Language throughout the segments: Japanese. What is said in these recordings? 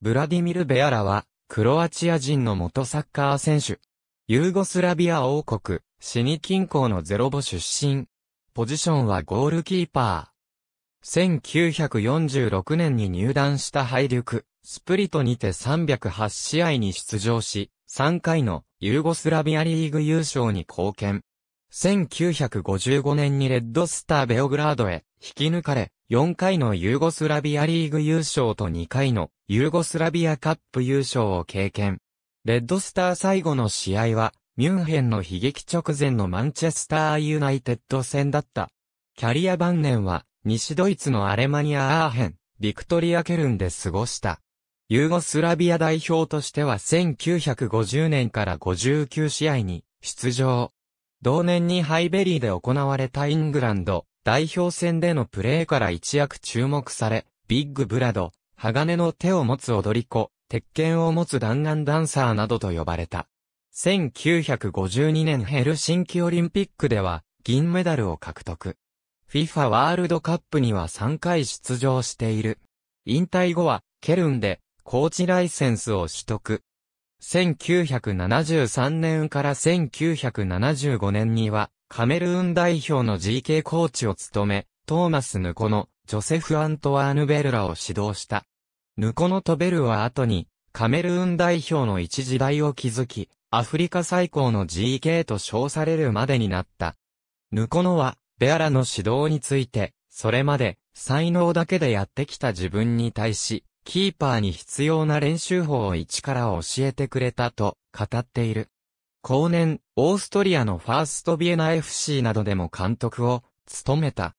ブラディミル・ベアラは、クロアチア人の元サッカー選手。ユーゴスラビア王国、シニ近郊のゼロボ出身。ポジションはゴールキーパー。1946年に入団した敗力、スプリトにて308試合に出場し、3回のユーゴスラビアリーグ優勝に貢献。1955年にレッドスターベオグラードへ引き抜かれ、4回のユーゴスラビアリーグ優勝と2回のユーゴスラビアカップ優勝を経験。レッドスター最後の試合は、ミュンヘンの悲劇直前のマンチェスターユナイテッド戦だった。キャリア晩年は、西ドイツのアレマニアアーヘン、ビクトリアケルンで過ごした。ユーゴスラビア代表としては1950年から59試合に出場。同年にハイベリーで行われたイングランド代表戦でのプレーから一躍注目され、ビッグブラド、鋼の手を持つ踊り子、鉄拳を持つ弾丸ダンサーなどと呼ばれた。1952年ヘルシンキオリンピックでは銀メダルを獲得。FIFA ワールドカップには3回出場している。引退後はケルンでコーチライセンスを取得。1973年から1975年にはカメルーン代表の GK コーチを務め、トーマス・ヌコのジョセフ・アントワーヌ・ベルラを指導した。ヌコのトベルは後に、カメルーン代表の一時代を築き、アフリカ最高の GK と称されるまでになった。ヌコノは、ベアラの指導について、それまで、才能だけでやってきた自分に対し、キーパーに必要な練習法を一から教えてくれたと、語っている。後年、オーストリアのファーストビエナ FC などでも監督を務めた。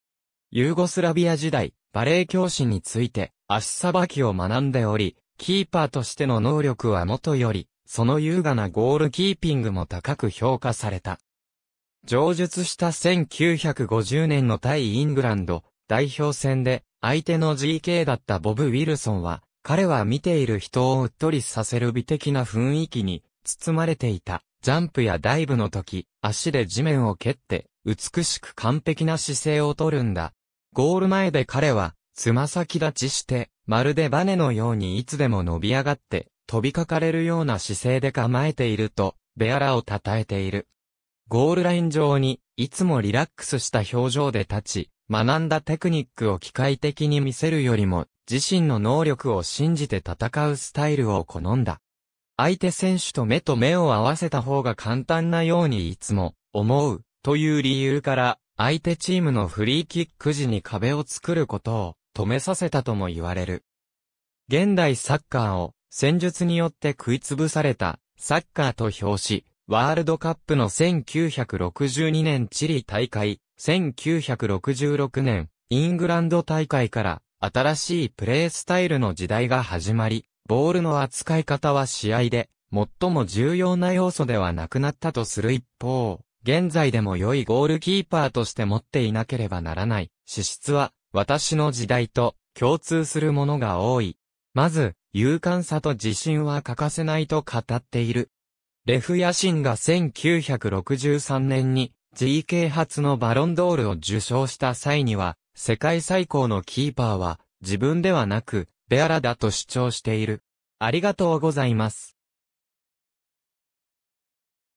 ユーゴスラビア時代、バレエ教師について足さばきを学んでおり、キーパーとしての能力はもとより、その優雅なゴールキーピングも高く評価された。上述した1950年の対イングランド代表戦で相手の GK だったボブ・ウィルソンは、彼は見ている人をうっとりさせる美的な雰囲気に包まれていた。ジャンプやダイブの時、足で地面を蹴って、美しく完璧な姿勢をとるんだ。ゴール前で彼は、つま先立ちして、まるでバネのようにいつでも伸び上がって、飛びかかれるような姿勢で構えていると、ベアラを称えている。ゴールライン上に、いつもリラックスした表情で立ち、学んだテクニックを機械的に見せるよりも、自身の能力を信じて戦うスタイルを好んだ。相手選手と目と目を合わせた方が簡単なようにいつも思うという理由から相手チームのフリーキック時に壁を作ることを止めさせたとも言われる。現代サッカーを戦術によって食い潰されたサッカーと表し、ワールドカップの1962年チリ大会、1966年イングランド大会から新しいプレースタイルの時代が始まり、ボールの扱い方は試合で、最も重要な要素ではなくなったとする一方、現在でも良いゴールキーパーとして持っていなければならない、資質は、私の時代と共通するものが多い。まず、勇敢さと自信は欠かせないと語っている。レフ野心が1963年に GK 発のバロンドールを受賞した際には、世界最高のキーパーは自分ではなくベアラだと主張している。ありがとうございます。